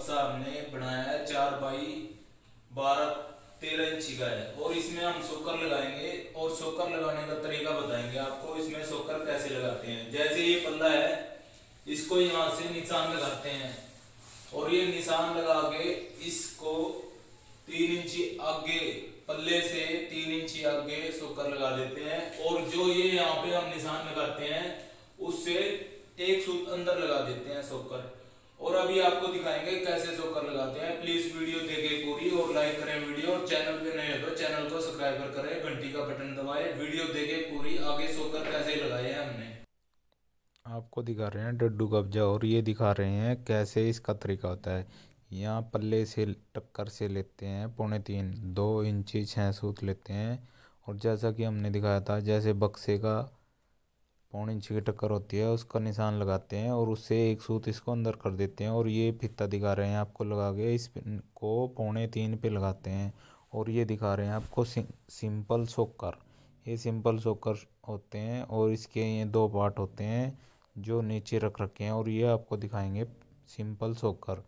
बक्सा हमने बनाया है चार बाई बारह तेरह इंची का है और इसमें हम सोकर लगाएंगे और सोकर लगाने का तरीका बताएंगे आपको इसमें सोकर कैसे लगाते हैं जैसे ये पल्ला है इसको यहाँ से निशान लगाते हैं और ये निशान लगा के इसको तीन इंची आगे पल्ले से तीन इंची आगे सोकर लगा देते हैं और जो ये यहाँ पे हम निशान लगाते हैं उससे एक सूत अंदर लगा देते हैं सोकर अभी आपको दिखाएंगे कैसे जोकर लगाते हैं प्लीज वीडियो देखें पूरी और लाइक करें वीडियो और चैनल पे नए हो तो चैनल को सब्सक्राइब करें घंटी का बटन दबाएं वीडियो देखें पूरी आगे जोकर कैसे लगाए हैं हमने आपको दिखा रहे हैं डड्डू कब्जा और ये दिखा रहे हैं कैसे इसका तरीका होता है यहाँ पल्ले से टक्कर से लेते हैं पौने तीन दो इंची छः सूत लेते हैं और जैसा कि हमने दिखाया था जैसे बक्से का पौन इंच की टक्कर होती है उसका निशान लगाते हैं और उससे एक सूत इसको अंदर कर देते हैं और ये फिता दिखा रहे हैं आपको लगा के इस को पौने तीन पे लगाते हैं और ये दिखा रहे हैं आपको सिंपल सोकर ये सिंपल सोकर होते हैं और इसके ये दो पार्ट होते हैं जो नीचे रख रखे हैं और ये आपको दिखाएंगे सिंपल सोकर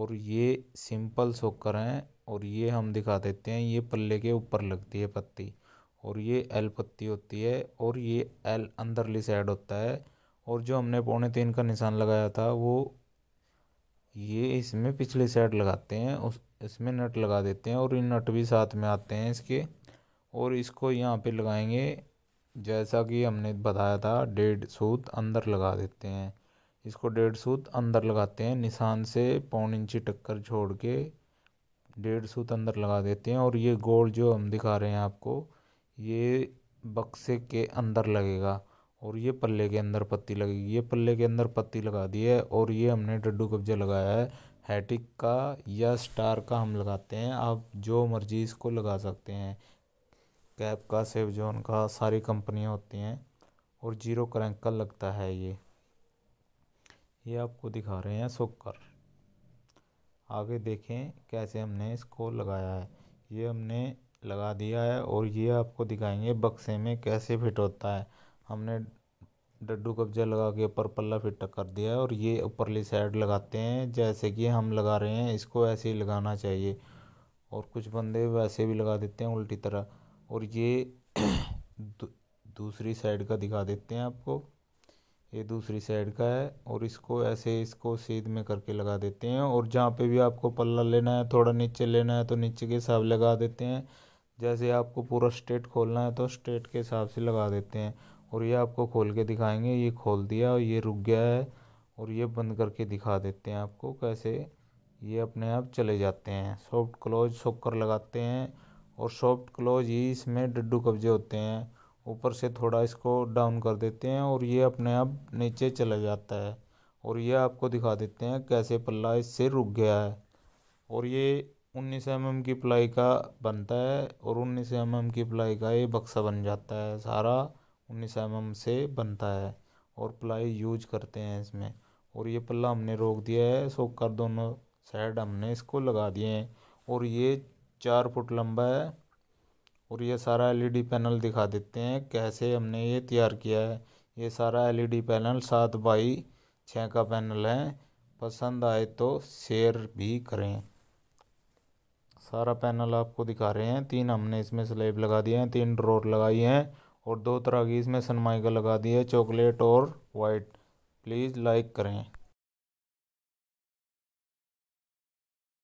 और ये सिंपल सोकर हैं और ये हम दिखा देते हैं ये पल्ले के ऊपर लगती है पत्ती और ये एल पत्ती होती है और ये एल अंदरली साइड होता है और जो हमने पौने तीन का निशान लगाया था वो ये इसमें पिछली साइड लगाते हैं उस इसमें नट लगा देते हैं और ये नट भी साथ में आते हैं इसके और इसको यहाँ पे लगाएंगे जैसा कि हमने बताया था डेढ़ सूत अंदर लगा देते हैं इसको डेढ़ सूत अंदर लगाते हैं निशान से पौन इंची टक्कर छोड़ के डेढ़ सूत अंदर लगा देते हैं और ये गोल जो हम दिखा रहे हैं आपको ये बक्से के अंदर लगेगा और ये पल्ले के अंदर पत्ती लगेगी ये पल्ले के अंदर पत्ती लगा दी है और ये हमने डड्डू कब्जा लगाया है हैटिक का या स्टार का हम लगाते हैं आप जो मर्जी इसको लगा सकते हैं कैप का सेवजोन का सारी कंपनियां होती हैं और जीरो क्रैंक का लगता है ये ये आपको दिखा रहे हैं सोकर आगे देखें कैसे हमने इसको लगाया है ये हमने लगा दिया है और ये आपको दिखाएंगे बक्से में कैसे फिट होता है हमने डड्डू कब्जा लगा के ऊपर पल्ला फिट कर दिया है और ये ऊपरली साइड लगाते हैं जैसे कि हम लगा रहे हैं इसको ऐसे ही लगाना चाहिए और कुछ बंदे वैसे भी लगा देते हैं उल्टी तरह और ये दूसरी साइड का दिखा देते हैं आपको ये दूसरी साइड का है और इसको ऐसे इसको सीध में करके लगा देते हैं और जहाँ पे भी आपको पल्ला लेना है थोड़ा नीचे लेना है तो नीचे के हिसाब लगा देते हैं जैसे आपको पूरा स्टेट खोलना है तो स्टेट के हिसाब से लगा देते हैं और ये आपको खोल के दिखाएंगे ये खोल दिया और ये रुक गया है और ये बंद करके दिखा देते हैं आपको कैसे ये अपने आप चले जाते हैं सॉफ्ट क्लोज सोकर लगाते हैं और सॉफ्ट क्लोज ही इसमें डड्डू कब्जे होते हैं ऊपर से थोड़ा इसको डाउन कर देते हैं और ये अपने आप नीचे चला जाता है और ये आपको दिखा देते हैं कैसे पल्ला इससे रुक गया है और ये उन्नीस एम की प्लाई का बनता है और उन्नीस एम की प्लाई का ये बक्सा बन जाता है सारा उन्नीस एम से बनता है और प्लाई यूज करते हैं इसमें और ये पल्ला हमने रोक दिया है सोकर दोनों साइड हमने इसको लगा दिए हैं और ये चार फुट लंबा है और ये सारा एलईडी पैनल e दिखा देते हैं कैसे हमने ये तैयार किया है ये सारा एलईडी पैनल e सात बाई छः का पैनल है पसंद आए तो शेयर भी करें सारा पैनल आपको दिखा रहे हैं तीन हमने इसमें स्लेब लगा दिए हैं तीन ड्रोर लगाई हैं और दो तरह की इसमें सनमाइका लगा दी है चॉकलेट और वाइट प्लीज़ लाइक करें